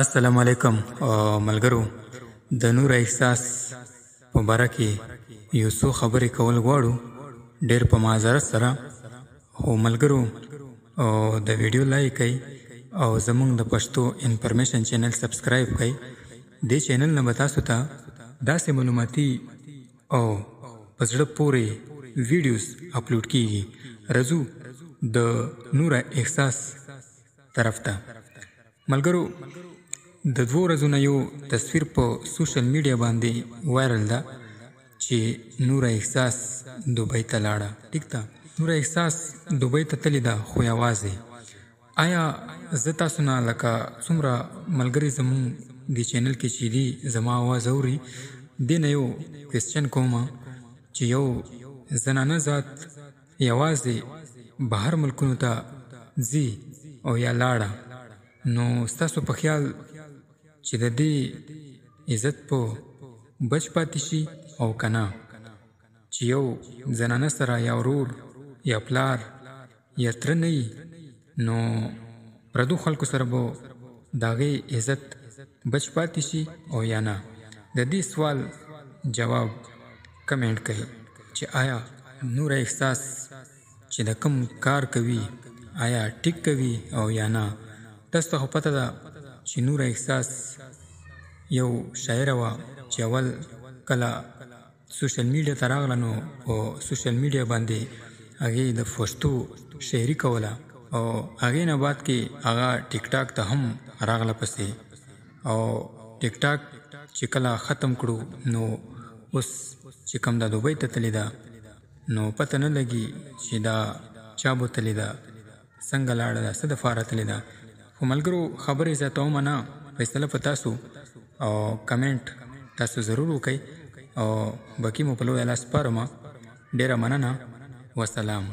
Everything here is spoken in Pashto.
السلام علیکم ملګرو د نور احساس په باره کې یو څو خبرې کول غواړو ډېر په معذرت سره هو ملګرو د ویډیو لایک کړئ او زمونږ د پښتو انفارمیشن چینل سبسکرایب کړئ دې چینل نه به تاسو ته داسې معلوماتي او په زړه پورې ویډیوز اپلوډ کیږي رزو د نور احساس طرف ته ملګرو د دوو ورځو نه یو تصویر په سوشل میډیا باندې وایرل ده چې نور احساس دوبۍ ته لاړه ټیک ده نور احساس دوبۍ ته تللی ده خو یوازې آیا زه تاسو نه لکه څومره ملګري زمونږ دی چینل کې چې دی زما आवाज اوري دین یو کوېسچن کوم چې یو زنانه ذات یوازې بهر ملکونو ته ځي او یا لاړه نو ستاسو په خیال چې د دې عزت په بچ پاتې شي او کنا چې یو زنانه سره یا ورور یا پلار یا ترنې نو پردو خلکو سره به داغې عزت بچ پاتې شي او یا نه د دې سوال جواب کمنټ کړئ چې آیا نور احساس چې د کم کار کوي آیا ټیک کوي او یا نه تاسو خو پته ده چې نور احساس یو شاعر وا چې اول کله سوشل میډیا ته راغله نو او سوشل میډیا باندې هغه د پښتو شاعري کوله او هغه نه بعد کې هغه ټیک ټاک ته هم راغله پسې او ټیک ټاک چې کله ختم کړو نو اوس چې کوم د دوبۍ ته تللی ده نو پته نه لګي چې دا چا بوتلی ده څنګه لاړه ده څه د فاره تللی ده خو ملګرو خبرې زیاتو منه فیصله په تاسو او کمنټ تاسو ضرور وکئ او باقي مو په لوی الله سپارم ډیره مننه وسلام